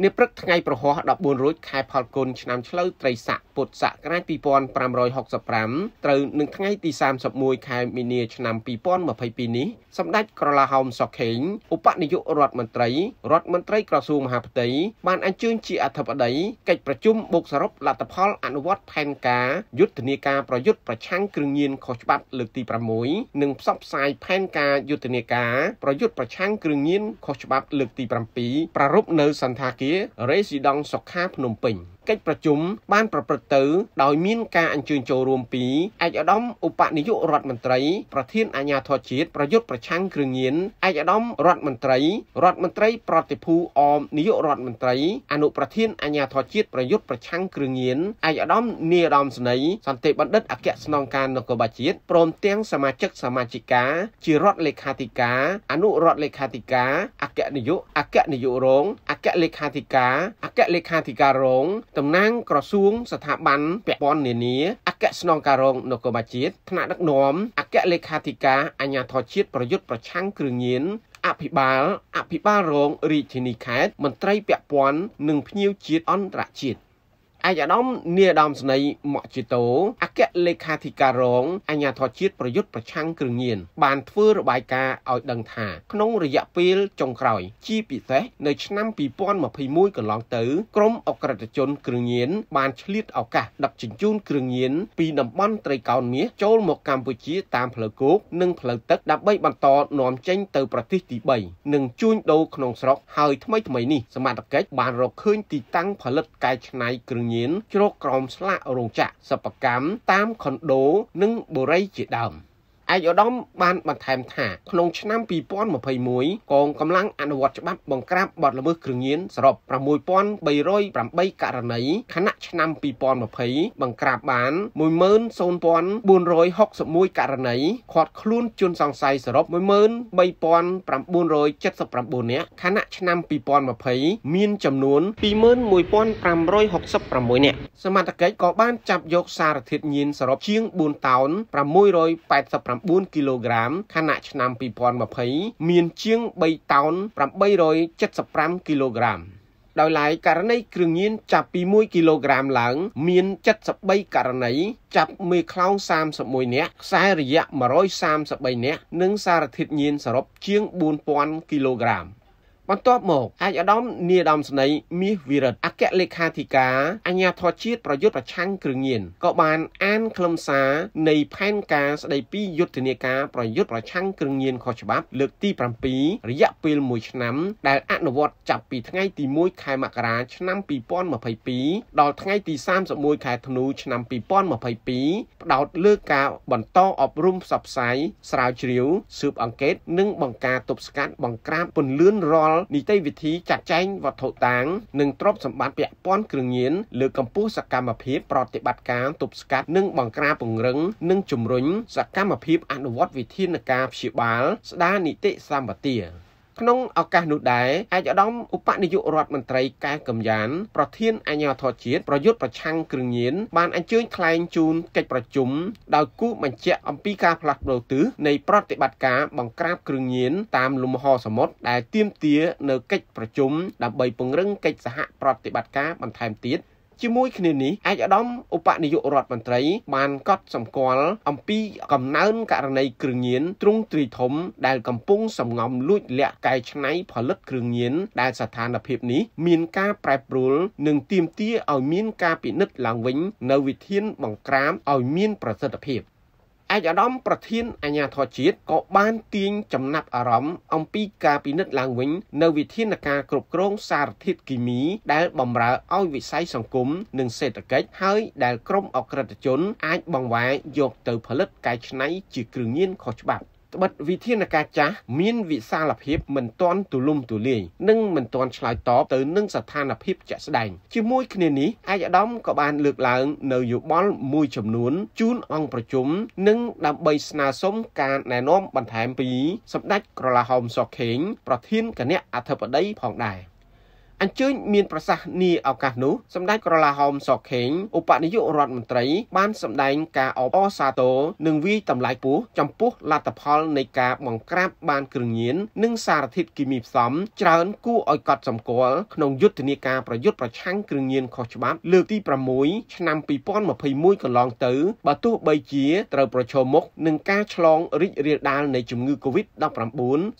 នាព្រឹកថ្ងៃប្រហោះ14រោចខែផលគុណឆ្នាំឆ្លូវត្រីស័កពុទ្ធសករាជ2565ត្រូវនឹងថ្ងៃទី31ខែមីនាឆ្នាំ2022នេះសម្ដេចក្រឡាហោមសុខេងឧបនាយករដ្ឋមន្ត្រីរដ្ឋមន្ត្រីក្រសួងមហាផ្ទៃបានអញ្ជើញជាអធិបតីកិច្ចប្រជុំបូកសរុបលទ្ធផលអនុវត្តផែនការយុទ្ធនាការប្រយុទ្ធប្រឆាំងគ្រឿងញៀនខុសច្បាប់លើកទី6និងផ្សព្វផ្សាយផែនការយុទ្ធនាការប្រយុទ្ធប្រឆាំងគ្រឿងញៀនខុសច្បាប់ លើកទី7ប្រារព្ធនៅសន្តាគារ Residence សុខាភ្នំពេញកិច្ចប្រជុំបានប្រព្រឹត្តទៅដោយមានការអញ្ជើញចូលរួមពីឯកឧត្តមឧបនាយករដ្ឋមន្ត្រីប្រធានអាជ្ញាធរជាតិប្រយុទ្ធប្រឆាំងគ្រឿងញៀនឯកឧត្តមរដ្ឋមន្ត្រីរដ្ឋមន្ត្រីប្រតិភូអមនាយករដ្ឋមន្ត្រី អនុប្រធានអាជ្ញាធរជាតិប្រយុទ្ធប្រឆាំងគ្រឿងញៀនឯកឧត្តមនាយឧត្តមស្នីសន្តិបណ្ឌិតអគ្គស្នងការនគរបាលជាតិព្រមទាំងសមាជិកសមាជិកាជារដ្ឋលេខាធិការអនុរដ្ឋលេខាធិការអគ្គនាយកអគ្គនាយករងអគ្គលេខាធិការអគ្គលេខាធិការរងតំណាងក្រសួងស្ថាប័នពាក់ព័ន្ធនានាអគ្គស្នងការរងនគរបាលជាតិថ្នាក់ដឹកនាំអគ្គលេខាធិការអាជ្ញាធរជាតិប្រយុទ្ធប្រឆាំងគ្រឿងញៀនអភិបាល អភិបាលរងរាជធានីខេត្តមន្ត្រីពាក់ព័ន្ធនិងភ្ញៀវជាតិអន្តរជាតិអាយដាមនាយដាមស្នីម៉ាក់ជីតូអគ្គលេខាធិការរងអាជ្ញាធរជាតិប្រយុទ្ធប្រឆាំងគ្រឿងញៀនបានធ្វើរបាយការណ៍ឲ្យដឹងថា ក្នុងរយៈពេលចុងក្រោយ ជាពិសេសនៅឆ្នាំ2021កន្លងទៅ ក្រមអក្រិតជនគ្រឿងញៀនបានឆ្លៀតឱកាសដឹកជញ្ជូនគ្រឿងញៀនពីតំបន់ត្រីកោណមាសចូលមកកម្ពុជាតាមផ្លូវគោកនិងផ្លូវទឹកដើម្បីបន្តនាំចេញទៅប្រទេសទី3និងជួញដូរក្នុងស្រុកហើយថ្មីថ្មីនេះសមត្ថកិច្ចបានរកឃើញទីតាំងផលិតកែច្នៃគ្រឿងញៀនញៀនជ្រកក្រោមស្លាករោងចក្រសិប្បកម្មតាមខុនដូ និងបុរីជាដើម។ឯកឧត្តមបានបន្ថែមថាក្នុងឆ្នាំ2021កងកម្លាំងអនុវត្តច្បាប់បង្ក្រាបបទល្មើសគ្រឿងញៀនសរុប6308ករណីខណៈឆ្នាំ2020បង្ក្រាបបាន10461ករណីខាត់ខ្លួនជនសង្ស័យសរុប13979នាក់ខណៈឆ្នាំ2020មានចំនួន21566នាក់សមត្ថកិច្ចក៏បានចាប់យកសារធាតុញៀនសរុបជាង4តោន688 9គីឡូក្រាមខណៈឆ្នាំ2020មានជាង3តោន875គីឡូក្រាមដោយឡែកករណីគ្រឿងញៀនចាប់ពី1គីឡូក្រាមឡើងមាន73ករណីចាប់មេខ្លោង31នាក់ខ្សែរយៈ133នាក់និងសារធាតុញៀនសរុបជាង4000គីឡូក្រាម។បន្ទាប់មកឯកឧត្តមនាយឧត្តមស្នីមាសវិរិទ្ធអគ្គលេខាធិការអញ្ញាធរជាតិប្រយុទ្ធប្រឆាំងគ្រឿងញៀនក៏បានអានខ្លឹមសារនៃផែនការស្ដីពីយុទ្ធនាការប្រយុទ្ធប្រឆាំងគ្រឿងញៀនខុសច្បាប់លើកទី7រយៈពេល1ឆ្នាំដែលអនុវត្តចាប់ពីថ្ងៃទី1ខែមករាឆ្នាំ2022ដល់ថ្ងៃទី31ខែធ្នូ ឆ្នាំ2022ផ្ដោតលើការបន្តអប់រំផ្សព្វផ្សាយស្រាវជ្រាវស៊ើបអង្កេតនិងបង្ការទប់ស្កាត់បង្ក្រាបពន្លឿនរាល់ល់នីតិវិធីចាត់ចែងវត្ថុតាងនិងទ្រព្យសម្បត្តិពាក់ព័ន្ធគ្រឿងញៀនលើកម្ពុជាសកម្មភាពប្រតិបត្តិការទប់ស្កាត់និងបង្ក្រាបពង្រឹងនិងជំរុញសកម្មភាពអនុវត្តវិធានការព្យាបាលស្ដារនីតិសម្បទាក្នុងឱកាសនោះដែរឯកឧត្តមឧបនាយករដ្ឋមន្ត្រីកែកំយ៉ានប្រធានអាជ្ញាធរជាតិប្រយុទ្ធប្រឆាំងគ្រឿងញៀនបានអញ្ជើញថ្លែងជូនកិច្ចប្រជុំដោយគូបញ្ជាក់អំពីការផ្លាស់ប្ដូរទិសនៃប្រតិបត្តិការបង្ក្រាប គ្រឿងញៀនតាមលំហសមុទ្រដែលទាមទារនៅកិច្ចប្រជុំដើម្បីពង្រឹងកិច្ចសហប្រតិបត្តិការបន្ថែមទៀតជាមួយគ្នានេះឯកឧត្តមឧបនាយករដ្ឋមន្ត្រី បានកត់សម្គាល់អំពីកំណើនករណីគ្រឿងញៀនទ្រង់ទ្រីធំដែលកំពុងសំងំលួចលាក់កែច្នៃផលិតគ្រឿងញៀនដែលស្ថានភាពនេះមានការប្រែប្រួលនិងទាមទារឲ្យមានការពិនិត្យឡើងវិញនៅវិធានបង្ក្រាបឲ្យមានប្រសិទ្ធភាពឯកឧត្តមប្រធានអាជ្ញាធរជាតិក៏បានទាញចំណាប់អារម្មណ៍អំពីការពិនិត្យឡើងវិញ នៅវិធានការគ្រប់គ្រងសារធាតុគីមី ដែលបំរើឲ្យវិស័យសង្គមនិងសេដ្ឋកិច្ចហើយដែលក្រមអក្រិតជន អាច បង្វែរយកទៅផលិតកែច្នៃជាគ្រឿងញៀនខុសច្បាប់ត្បិតវិធានការចាស់មានវិសាលភាពមិនទាន់ទូលំទូលាយនិងមិនទាន់ឆ្លើយតបទៅនឹងស្ថានភាពជាក់ស្ដែង ជាមួយគ្នានេះឯកឧត្តមក៏បានលើកឡើង នៅយោបល់មួយចំនួនជូនអង្គប្រជុំនិងដើម្បីស្នើសុំការណែនាំបន្ថែមពី សម្ដេចក្រឡាហោមសុខខេងប្រធានគណៈអធិបតីផងដែរអញ្ជើញមានប្រសាសន៍នីឱកាសនោះសម្ដេចក្រឡាហោមសខេងឧបនាយករដ្ឋមន្ត្រី បានសម្ដែងការអបអរសាទរនិងវាយតម្លៃពោះចំពោះលទ្ធផលនៃការបង្ក្រាបបានគ្រឿងញៀននិងសារធាតុគីមីផ្សំច្រើនគួរឲ្យកត់សម្គាល់ក្នុងយុទ្ធនាការប្រយុទ្ធប្រឆាំងគ្រឿងញៀនខុសច្បាប់លើកទី6ឆ្នាំ2021កន្លងទៅបើទោះបីជាត្រូវប្រឈមមុខនឹងការឆ្លងរីករាលដាលនៃជំងឺ Covid-19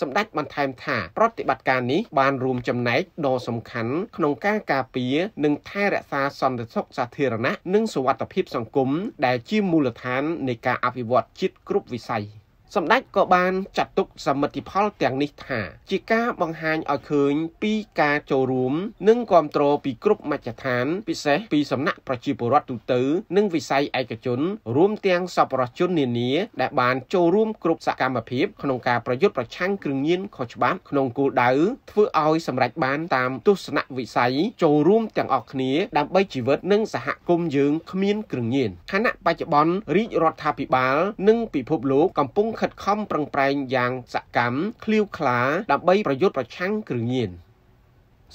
សម្ដេចបានថែមថាប្រតិបត្តិការនេះបានរួមចំណែកដល់សំខាន់ក្នុងការការពារនិងថែរក្សាសន្តិសុខសាធារណៈនិងសុវត្ថិភាពសង្គមដែលជាមូលដ្ឋាននៃការអភិវឌ្ឍជាតិគ្រប់វិស័យ។សម្ដេចក៏បានចាត់ទុកសមិទ្ធផលទាំងនេះថា ជាការបង្ហាញឲ្យឃើញពីការចូលរួមនិងគ្រប់គ្រងពីគ្រប់មជ្ឈដ្ឋាន ពិសេសពីសំណាក់ប្រជាពលរដ្ឋទូទៅ និងវិស័យឯកជនរួមទាំងសប្បុរសជននានាដែលបានចូលរួមគ្រប់សកម្មភាពក្នុងការប្រយុទ្ធប្រឆាំងគ្រឿងញៀនខុសច្បាប់ក្នុងគោលដៅធ្វើឲ្យសម្រេចបានតាមទស្សនវិស័យចូលរួមទាំងអស់គ្នាដើម្បីជីវិត និងសហគមន៍យើងគ្មាន គ្រឿងញៀនខណៈបច្ចុប្បន្នរាជរដ្ឋាភិបាលនិងពិភពលោកកំពុងខិតខំប្រឹងប្រែងយ៉ាងសកម្មឃ្លាវខ្លាដើម្បីប្រយុទ្ធប្រឆាំងគ្រឿងញៀន។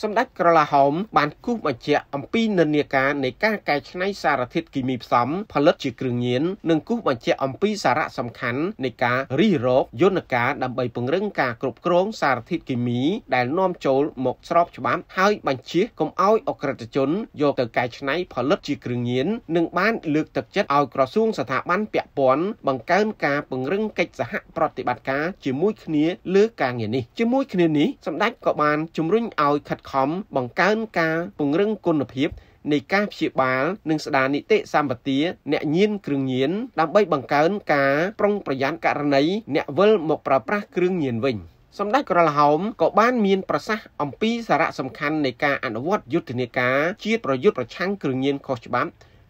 សម្ដេចក្រឡាហោមបានគូសបញ្ជាក់អំពីនិន្នាការនៃការកែច្នៃសារធាតុគីមីផ្សំ ផលិតជាគ្រឿងញៀននិងគូសបញ្ជាក់អំពីសារៈសំខាន់នៃការរិះរោគយន្តការដើម្បីពង្រឹងការគ្រប់គ្រងសារធាតុគីមីដែលនាំចូលមកស្របច្បាប់ហើយបញ្ជាកុំឲ្យអក្រិតជនយកទៅកែច្នៃ ផលិតជាគ្រឿងញៀននិង បានលើកទឹកចិត្តឲ្យក្រសួងស្ថាប័នពាក់ព័ន្ធបង្កើនការពង្រឹងកិច្ចសហប្រតិបត្តិការជាមួយគ្នា លើការងារនេះជាមួយគ្នានេះសម្ដេចក៏បានជំរុញឲ្យខិតខំបង្កើនការពង្រឹងគុណភាព នៃការព្យាបាល និងស្ដារនីតិសម្បទា អ្នកញៀនគ្រឿងញៀនដើម្បីបង្កើនការប្រុងប្រយ័ត្នករណីអ្នកវិលមកប្រើប្រាស់គ្រឿងញៀនវិញសម្ដេចក្រលហោមក៏បានមានប្រសាសន៍អំពីសារៈសំខាន់នៃការអនុវត្តយុទ្ធនាការជាតិប្រយុទ្ធប្រឆាំងគ្រឿងញៀនខុសច្បាប់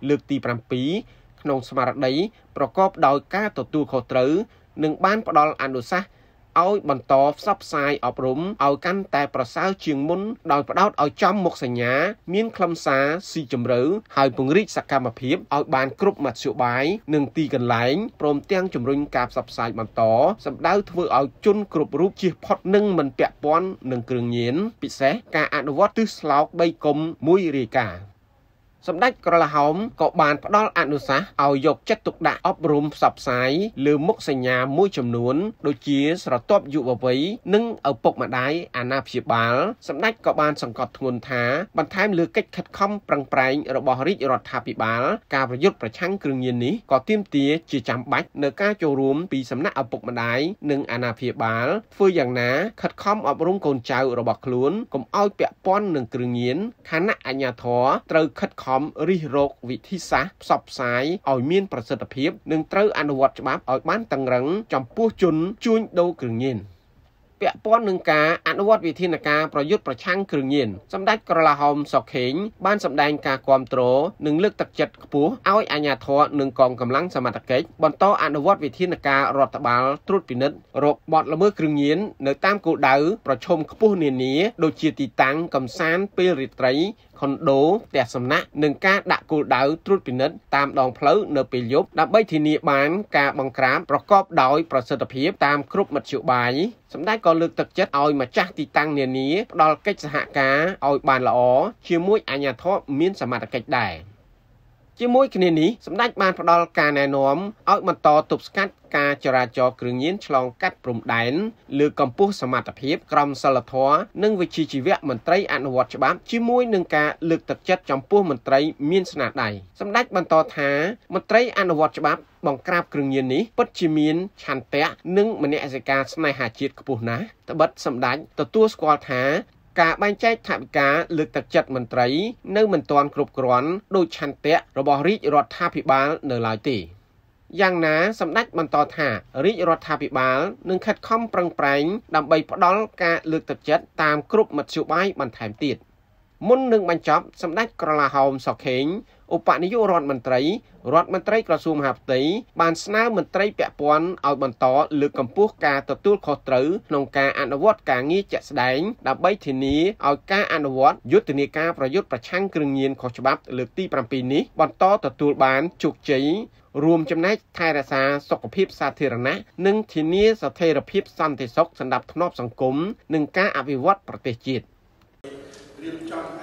លើកទី7ក្នុងស្មារតីប្រកបដោយការទទួលខុសត្រូវនិងបានផ្ដល់អនុសាសន៍ឲ្យបន្តផ្សព្វផ្សាយអប់រំឲ្យកាន់តែប្រសើរជាងមុនដោយផ្ដោតឲ្យចំមុខសញ្ញាមានខ្លឹមសារស៊ីជម្រៅហើយពង្រីកសកម្មភាពឲ្យបានគ្រប់មធ្យោបាយនិងទីកន្លែងព្រមទាំងជំរុញការផ្សព្វផ្សាយបន្តសម្ដៅធ្វើឲ្យជនគ្រប់រូបជៀសផុតនិងមិនពាក់ព័ន្ធនឹងគ្រឿងញៀនពិសេសការអនុវត្តទិសស្លោក៣កុំមួយរាយការណ៍សម្ដេចក្រឡាហោមក៏បានផ្ដល់អនុសាសន៍ឲ្យយកចិត្តទុកដាក់អប់រំផ្សព្វផ្សាយលើមុខសញ្ញាមួយចំនួនដូចជា ស្រទាប់យុវវ័យនិងឪពុកម្ដាយអាណាព្យាបាល សម្ដេចក៏បានសង្កត់ធ្ងន់ថា បន្ថែមលើកិច្ចខិតខំប្រឹងប្រែងរបស់រាជរដ្ឋាភិបាលការប្រយុទ្ធប្រឆាំងគ្រឿងញៀននេះក៏ទាមទារជាចាំបាច់នៅការចូលរួមពីសំណាក់ឪពុកម្ដាយនិងអាណាព្យាបាលធ្វើយ៉ាងណាខិតខំអប់រំកូនចៅ របស់ខ្លួនកុំឲ្យពាក់ព័ន្ធនឹងគ្រឿងញៀនខណៈអាជ្ញាធរត្រូវខិតខំមរិះរោគវិធីសាស្ត្រផ្សព្វផ្សាយឲ្យមានប្រសិទ្ធភាពនិងត្រូវអនុវត្តច្បាប់ឲ្យបានតឹងរឹង ចំពោះជនជួញដូរគ្រឿងញៀនាក់ព័ន្ធនឹងការអនុវត្តវិធានការប្រយុទ្ធប្រឆាំងគ្រឿងញៀនសម្ដេចក្រឡាហោមសុខេងបានសម្ដែងការគ្រប់គ្រងនិងលើកទឹកចិត្តខ្ពស់ឲ្យអាជ្ញាធរនិងកងកម្លាំងសមត្ថកិច្ចបន្តអនុវត្តវិធានការរដ្ឋបាលត្រួតពិនិត្យរកបទល្មើសគ្រឿងញៀននៅតាមគោលដៅប្រឈមខ្ពស់នានាដូចជាទីតាំងកំសាន្តពេលរាត្រីខុនដូផ្ទះសំណាក់និងការដាក់គោលដៅត្រួតពិនិត្យតាមដងផ្លូវនៅពេលយប់ដើម្បីធានាបានការបង្ក្រាបប្រកបដោយប្រសិទ្ធភាពតាមគ្រប់មធ្យោបាយសម្ដេចក៏លើកទឹកចិត្តឲ្យម្ចាស់ទីតាំងនានាផ្ដល់កិច្ចសហការឲ្យបានល្អជាមួយអាជ្ញាធរមានសមត្ថកិច្ចដែរ។ជាមួយគ្នានេះសម្ដេចបានផ្ដល់ការណែនាំឲ្យបន្ត ទប់ស្កាត់ការចរាចរគ្រឿងញៀនឆ្លងកាត់ព្រំដែនលើកម្ពុជាសមត្ថភាពក្រមសីលធម៌និងវិជ្ជាជីវៈមន្ត្រីអនុវត្តច្បាប់ ជាមួយនឹងការលើកទឹកចិត្តចំពោះមន្ត្រីមានស្នាដៃសម្ដេចបន្តថាមន្ត្រី អនុវត្តច្បាប់បង្ក្រាបគ្រឿងញៀននេះពិតជាមានឆន្ទៈនិងមនសិការស្នេហាជាតិខ្ពស់ណាស់ត្បិតសម្ដេចទទួលស្គាល់ថាការបែងចែកថវិកាលើកទឹកចិត្តមន្ត្រីនៅមិនទាន់គ្រប់គ្រាន់ដោយឆន្ទៈរបស់រាជរដ្ឋាភិបាលនៅឡើយទេយ៉ាងណាសម្ដេចបន្តថារាជរដ្ឋាភិបាលនឹងខិតខំប្រឹងប្រែងដើម្បីផ្ដល់ការលើកទឹកចិត្តតាមគ្រប់មធ្យោបាយបន្ថែមទៀតមុននឹងបញ្ចប់សម្ដេចក្រឡាហោមសុខេងឧបនាយករដ្ឋមន្ត្រីរដ្ឋមន្ត្រីក្រសួងមហាផ្ទៃបានស្នើមន្ត្រីពាក់ព័ន្ធឲ្យបន្តលើកកម្ពស់ការទទួលខុសត្រូវក្នុងការអនុវត្ត ការងារជាក់ស្ដែងដើម្បីធានាឲ្យការអនុវត្តយុទ្ធនាការប្រយុទ្ធប្រឆាំងគ្រឿងញៀនខុសច្បាប់លើកទី7នេះបន្តទទួលបានជោគជ័យរួមចំណែកថែរក្សាសុខភាពសាធារណៈនិងធានាស្ថិរភាពសន្តិសុខសម្រាប់ធ្នាប់សង្គមនិងការអភិវឌ្ឍប្រទេសជាតិរៀបចំ